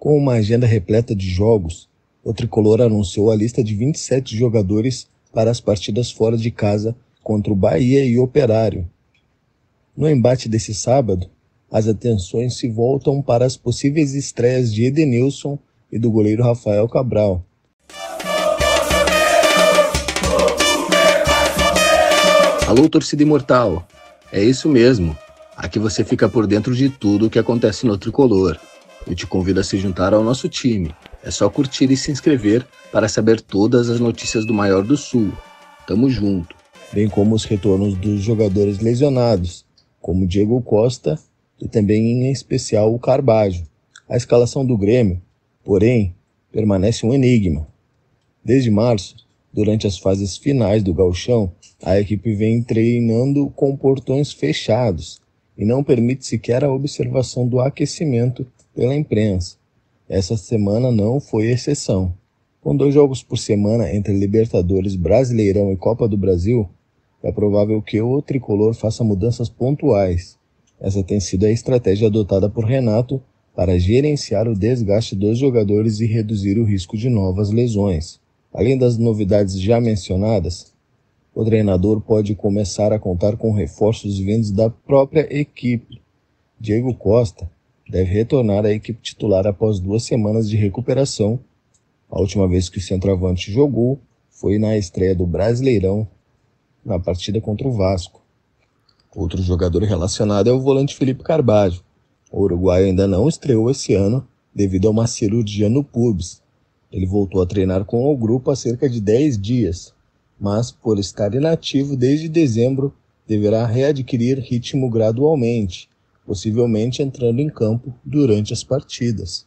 Com uma agenda repleta de jogos, o tricolor anunciou a lista de 27 jogadores para as partidas fora de casa contra o Bahia e o Operário. No embate desse sábado, as atenções se voltam para as possíveis estreias de Edenilson e do goleiro Rafael Cabral. Alô, torcida imortal! É isso mesmo. Aqui você fica por dentro de tudo o que acontece no tricolor. Eu te convido a se juntar ao nosso time. É só curtir e se inscrever para saber todas as notícias do Maior do Sul. Tamo junto. Bem como os retornos dos jogadores lesionados, como Diego Costa e também em especial o Carbajo. A escalação do Grêmio, porém, permanece um enigma. Desde março, durante as fases finais do gauchão, a equipe vem treinando com portões fechados e não permite sequer a observação do aquecimento pela imprensa. Essa semana não foi exceção. Com dois jogos por semana entre Libertadores, Brasileirão e Copa do Brasil, é provável que o tricolor faça mudanças pontuais. Essa tem sido a estratégia adotada por Renato para gerenciar o desgaste dos jogadores e reduzir o risco de novas lesões. Além das novidades já mencionadas, o treinador pode começar a contar com reforços vindos da própria equipe. Diego Costa, deve retornar à equipe titular após duas semanas de recuperação. A última vez que o centroavante jogou foi na estreia do Brasileirão, na partida contra o Vasco. Outro jogador relacionado é o volante Felipe Carvalho. O uruguaio ainda não estreou esse ano devido a uma cirurgia no pubis. Ele voltou a treinar com o grupo há cerca de 10 dias, mas por estar inativo desde dezembro, deverá readquirir ritmo gradualmente possivelmente entrando em campo durante as partidas.